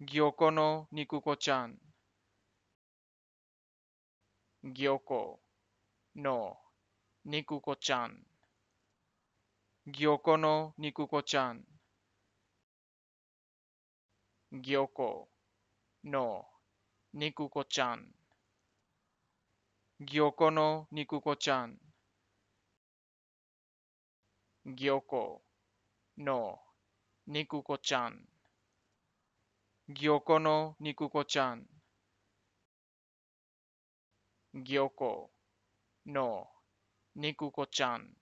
ぎョこの肉子ちゃん。ギョコの肉子ちゃん。ギョコの肉子ちゃん。ギコの肉子ちゃん。ギコの肉子ちゃん。ギコの肉子ちゃん。行この肉子ちゃん。のちゃん。